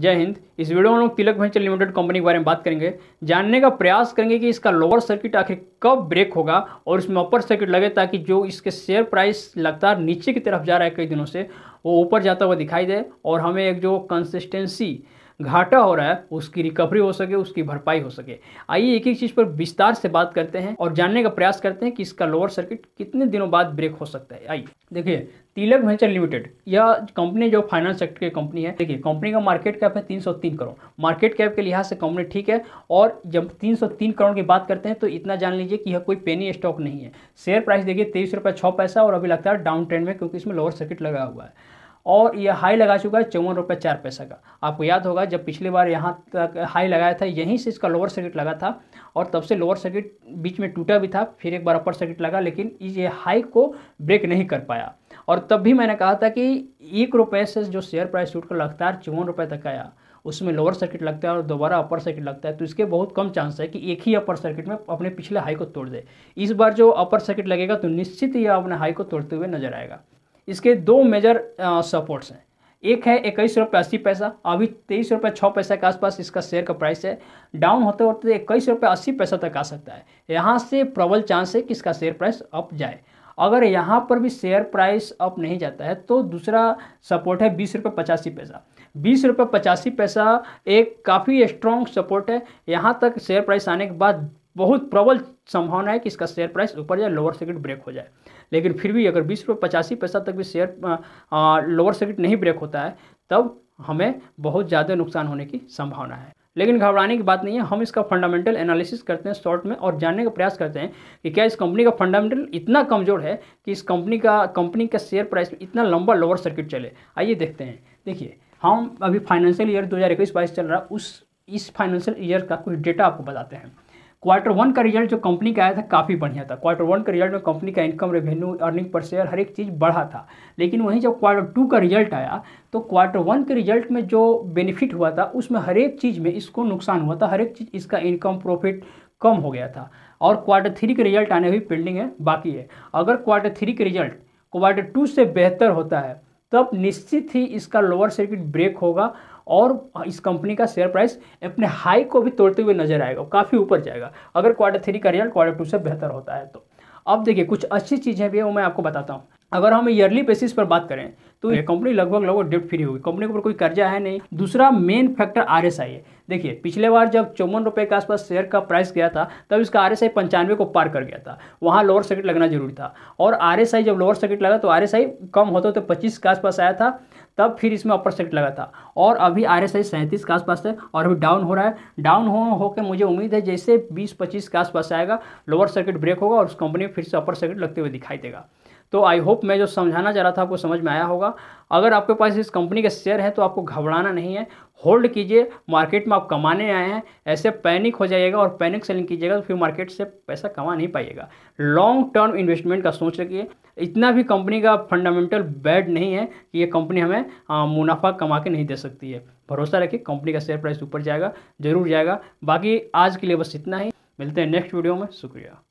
जय हिंद इस वीडियो में हम लोग तिलक वेंचर लिमिटेड कंपनी के बारे में बात करेंगे जानने का प्रयास करेंगे कि इसका लोअर सर्किट आखिर कब ब्रेक होगा और इसमें अपर सर्किट लगे ताकि जो इसके शेयर प्राइस लगातार नीचे की तरफ जा रहा है कई दिनों से वो ऊपर जाता हुआ दिखाई दे और हमें एक जो कंसिस्टेंसी घाटा हो रहा है उसकी रिकवरी हो सके उसकी भरपाई हो सके आइए एक एक चीज़ पर विस्तार से बात करते हैं और जानने का प्रयास करते हैं कि इसका लोअर सर्किट कितने दिनों बाद ब्रेक हो सकता है आइए देखिए तिलक वेंचर लिमिटेड यह कंपनी जो फाइनेंस सेक्टर की कंपनी है देखिए कंपनी का मार्केट कैप है 303 करोड़ मार्केट कैप के लिहाज से कंपनी ठीक है और जब 303 करोड़ की बात करते हैं तो इतना जान लीजिए कि यह कोई पेनी स्टॉक नहीं है शेयर प्राइस देखिए तेईस रुपये छः पैसा और अभी लगता है डाउन ट्रेंड में क्योंकि इसमें लोअर सर्किट लगा हुआ है और यह हाई लगा चुका है चौवन रुपये चार पैसा का आपको याद होगा जब पिछली बार यहाँ तक हाई लगाया था यहीं से इसका लोअर सर्किट लगा था और तब से लोअर सर्किट बीच में टूटा भी था फिर एक बार अपर सर्किट लगा लेकिन ये हाई को ब्रेक नहीं कर पाया और तब भी मैंने कहा था कि एक रुपये से जो शेयर प्राइस छूट कर लगातार चौवन रुपये तक आया उसमें लोअर सर्किट लगता है और दोबारा अपर सर्किट लगता है तो इसके बहुत कम चांस है कि एक ही अपर सर्किट में अपने पिछले हाई को तोड़ दे इस बार जो अपर सर्किट लगेगा तो निश्चित ही अपने हाई को तोड़ते हुए नजर आएगा इसके दो मेजर सपोर्ट्स हैं एक है इक्कीस रुपये अस्सी पैसा अभी तेईस रुपये छः पैसा के आसपास इसका शेयर का प्राइस है डाउन होते होते इक्कीस रुपये अस्सी पैसा तक आ सकता है यहाँ से प्रबल चांस है कि इसका शेयर प्राइस अप जाए अगर यहाँ पर भी शेयर प्राइस अप नहीं जाता है तो दूसरा सपोर्ट है बीस रुपये पचासी पैसा बीस रुपये पचासी पैसा एक काफ़ी स्ट्रॉन्ग सपोर्ट है यहाँ तक शेयर प्राइस आने के बाद बहुत प्रबल संभावना है कि इसका शेयर प्राइस ऊपर या लोअर सर्किट ब्रेक हो जाए लेकिन फिर भी अगर बीस रुपये पचासी पैसा तक भी शेयर लोअर सर्किट नहीं ब्रेक होता है तब हमें बहुत ज़्यादा नुकसान होने की संभावना है लेकिन घबराने की बात नहीं है हम इसका फंडामेंटल एनालिसिस करते हैं शॉर्ट में और जानने का प्रयास करते हैं कि क्या इस कंपनी का फंडामेंटल इतना कमज़ोर है कि इस कंपनी का कंपनी का शेयर प्राइस में इतना लंबा लोअर सर्किट चले आइए देखते हैं देखिए हम अभी फाइनेंशियल ईयर दो हज़ार इक्कीस बाईस चल रहा उस इस फाइनेंशियल ईयर का कुछ डेटा आपको बताते हैं क्वार्टर वन का रिजल्ट जो कंपनी का आया था काफ़ी बढ़िया था क्वार्टर वन का रिजल्ट में कंपनी का income revenue earning per share हर एक चीज़ बढ़ा था लेकिन वहीं जब क्वार्टर टू का रिजल्ट आया तो क्वार्टर वन के रिजल्ट में जो बेनिफिट हुआ था उसमें हर एक चीज़ में इसको नुकसान हुआ था हर एक चीज़ इसका इनकम प्रॉफिट कम हो गया था और क्वार्टर थ्री के रिजल्ट आने हुई पेंडिंग है बाकी है अगर क्वार्टर थ्री के रिजल्ट क्वार्टर टू से बेहतर होता है तब निश्चित ही इसका लोअर सर्किट ब्रेक होगा और इस कंपनी का शेयर प्राइस अपने हाई को भी तोड़ते हुए नजर आएगा काफ़ी ऊपर जाएगा अगर क्वार्टर थ्री का रिजल्ट क्वार्टर टू से बेहतर होता है तो अब देखिए कुछ अच्छी चीज़ें भी है वो मैं आपको बताता हूँ अगर हम ईयरली बेसिस पर बात करें तो ये कंपनी लगभग लगभग डेट फ्री होगी कंपनी के ऊपर कोई कर्जा है नहीं दूसरा main factor R S I है देखिए पिछले बार जब चौवन रुपये के आसपास शेयर का प्राइस गया था तब इसका आर एस आई पंचानवे को पार कर गया था वहाँ लोअर सर्किट लगना जरूरी था और आर एस आई जब लोअर सर्किट लगा तो आर एस आई कम होते होते पच्चीस के आसपास आया था तब फिर इसमें अपर सर्किट लगा था और अभी आर एस आई सैंतीस के आसपास है और अभी डाउन हो रहा है डाउन हो होकर मुझे उम्मीद है जैसे बीस पच्चीस के आसपास आएगा लोअर सर्किट ब्रेक होगा और उस कंपनी में फिर से अपर सर्किट लगते हुए दिखाई देगा तो आई होप मैं जो समझाना चाह रहा था आपको समझ में आया होगा अगर आपके पास इस कंपनी के शेयर है तो आपको घबराना नहीं है होल्ड कीजिए मार्केट में आप कमाने आए हैं ऐसे पैनिक हो जाइएगा और पैनिक सेलिंग कीजिएगा तो फिर मार्केट से पैसा कमा नहीं पाइएगा लॉन्ग टर्म इन्वेस्टमेंट का सोच रखिए इतना भी कंपनी का फंडामेंटल बैड नहीं है कि ये कंपनी हमें मुनाफा कमा के नहीं दे सकती है भरोसा रखिए कंपनी का शेयर प्राइस ऊपर जाएगा जरूर जाएगा बाकी आज के लिए बस इतना ही मिलते हैं नेक्स्ट वीडियो में शुक्रिया